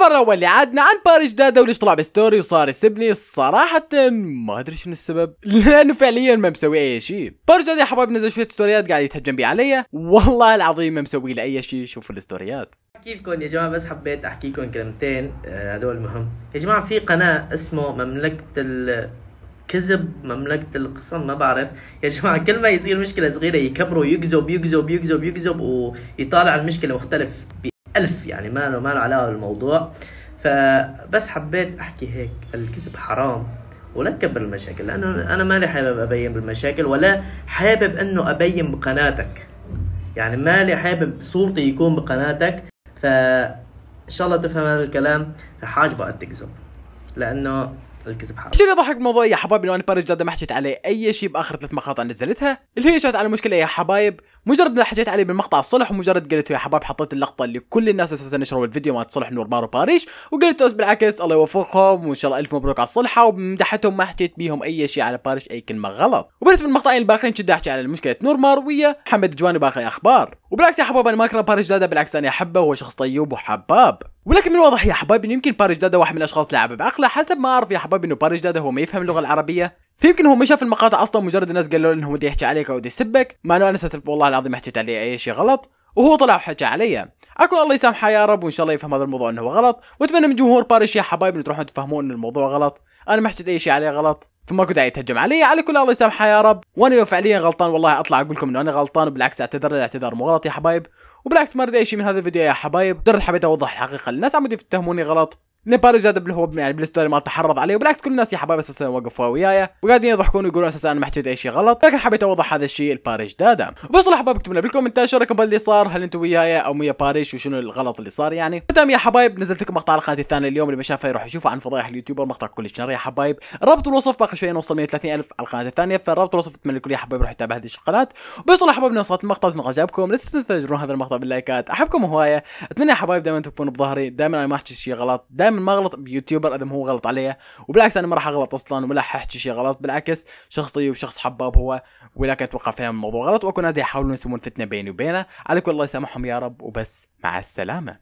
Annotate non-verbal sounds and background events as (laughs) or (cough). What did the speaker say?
الخبر الاول اللي عادنا عن باري جداده وليش طلع بستوري وصار يسبني صراحه ما ادري شنو السبب (laughs) لانه فعليا ما مسوي اي شيء باري جداده يا حبايب نزل شويه ستوريات قاعد يتهجم بي علي والله العظيم ما مسوي له اي شيء شوفوا الستوريات كيفكم يا جماعه بس حبيت احكي لكم كلمتين آه، هذول مهم يا جماعه في قناه اسمه مملكه ال كذب مملكة القصم ما بعرف يا جماعة كل ما يصير مشكلة صغيرة يكبروا يكذب يكذب يكذب يكذب ويطالع المشكلة مختلف ألف يعني ما له ما له علاقة بالموضوع فبس حبيت أحكي هيك الكذب حرام ولا تكبر المشاكل لأنه أنا ماني حابب أبين بالمشاكل ولا حابب أنه أبين بقناتك يعني مالي حابب صورتي يكون بقناتك فإن شاء الله تفهم هذا الكلام رح تكذب لأنه الكذب حرام شنو ضحك موضوع يا حبايب انه انا باريس جاده ما حكيت عليه اي شيء باخر ثلاث مقاطع نزلتها اللي هي كانت على مشكله يا حبايب مجرد ما حكيت عليه بالمقطع الصلح ومجرد قلت يا حبايب حطيت اللقطه اللي كل الناس اساسا نشروا الفيديو مالت صلح نور بارو باريش وقلت بالعكس الله يوفقهم وان شاء الله الف مبروك على الصلحه ومدحتهم ما حكيت بيهم اي شيء على باريش اي كلمه غلط وبالنسبه للمقطعين الباقيين كنت احكي على مشكله نور مارويه محمد جواني باقي اخبار وبالعكس يا حبايب انا ما اكره باريش جاده بالعكس انا احبه وهو شخص طيب وحباب ولكن من الواضح يا حبايب انه يمكن باريش جاده واحد من الاشخاص لعب بعقله حسب ما اعرف يا حباب انه باريس جاده هو ما يفهم اللغه العربيه فيمكن هو ما شاف المقاطع اصلا مجرد الناس قالوا له انه بده يحكي عليك او يسبك مع انه انا سلسل والله العظيم حكيت عليه اي شيء غلط وهو طلع وحكى علي اكو الله يسامحه يا رب وان شاء الله يفهم هذا الموضوع انه غلط واتمنى من جمهور باريس يا حبايب انه تروحون تفهمون ان الموضوع غلط انا ما حكيت اي شيء عليه غلط فماكو داعي يتهجم علي على كل الله يسامحه يا رب وانا فعليا غلطان والله اطلع اقول لكم انه انا غلطان وبالعكس اعتذر الاعتذار مو غلط يا حبايب وبالعكس ما اريد اي شيء من هذا الفيديو يا حبايب درت حبيت اوضح الحقيقه للناس عم يتهموني غلط نيباري جاذب اللي هو يعني بالستوري ما تحرض عليه وبالعكس كل الناس يا حبايب اساسا وقفوا وياي وقاعدين يضحكون ويقولون اساسا انا ما حكيت اي شيء غلط لكن حبيت اوضح هذا الشيء لباريش دادا بس يا حبايب اكتبوا لنا بالكومنتات شو رايكم باللي صار هل انتم وياي او ويا باريش وشنو الغلط اللي صار يعني تمام يا حبايب نزلت لكم مقطع القناه الثاني اليوم اللي ما شافه يروح يشوفه عن فضائح اليوتيوبر مقطع كل نار يا حبايب رابط الوصف باقي شويه نوصل 130 الف على القناه الثانيه فرابط الوصف اتمنى الكل يا حبايب يروح يتابع هذه القناه بس يا حبايب وصلت المقطع اذا عجبكم لا تنسوا تفجرون هذا المقطع باللايكات احبكم هوايه اتمنى يا حبايب دائما تكونوا بظهري دائما انا ما احكي شيء غلط دائما دائما ما اغلط بيوتيوبر اذا ما هو غلط عليه وبالعكس انا ما راح اغلط اصلا ولا احكي شيء غلط بالعكس شخص طيب وشخص حباب هو ولكن اتوقع فهم الموضوع غلط واكون هذا يحاولون يسوون فتنه بيني وبينه على كل الله يسامحهم يا رب وبس مع السلامه